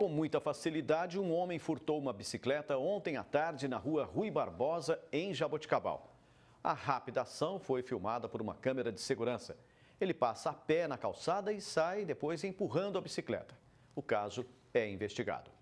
Com muita facilidade, um homem furtou uma bicicleta ontem à tarde na rua Rui Barbosa, em Jaboticabal. A rápida ação foi filmada por uma câmera de segurança. Ele passa a pé na calçada e sai depois empurrando a bicicleta. O caso é investigado.